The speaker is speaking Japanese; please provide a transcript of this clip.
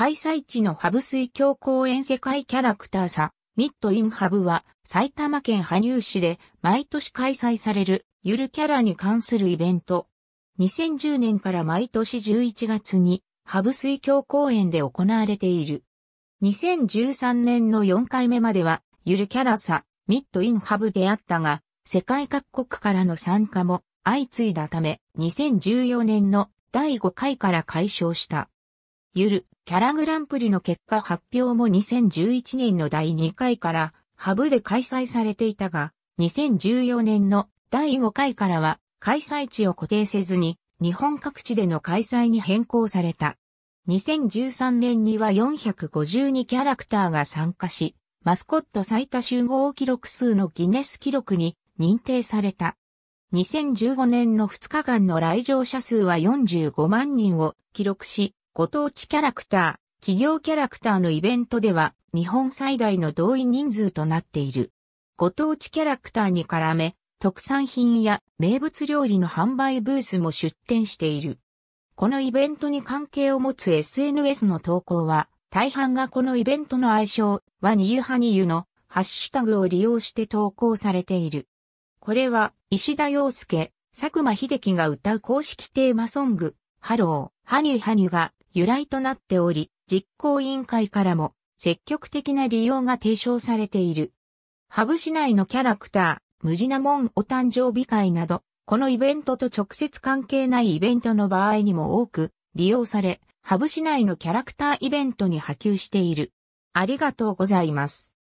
開催地のハブ水峡公園世界キャラクターさ、ミッドインハブは埼玉県羽生市で毎年開催されるゆるキャラに関するイベント。2010年から毎年11月にハブ水峡公園で行われている。2013年の4回目まではゆるキャラさ、ミッドインハブであったが、世界各国からの参加も相次いだため、2014年の第5回から解消した。ゆる、キャラグランプリの結果発表も2011年の第2回からハブで開催されていたが、2014年の第5回からは開催地を固定せずに日本各地での開催に変更された。2013年には452キャラクターが参加し、マスコット最多集合記録数のギネス記録に認定された。2015年の2日間の来場者数は45万人を記録し、ご当地キャラクター、企業キャラクターのイベントでは日本最大の動員人数となっている。ご当地キャラクターに絡め、特産品や名物料理の販売ブースも出展している。このイベントに関係を持つ SNS の投稿は、大半がこのイベントの愛称、ワニユハニユのハッシュタグを利用して投稿されている。これは、石田洋介、佐久間秀樹が歌う公式テーマソング、ハロー、ハニュハニュが由来となっており、実行委員会からも積極的な利用が提唱されている。ハブ市内のキャラクター、ムジナモンお誕生日会など、このイベントと直接関係ないイベントの場合にも多く利用され、ハブ市内のキャラクターイベントに波及している。ありがとうございます。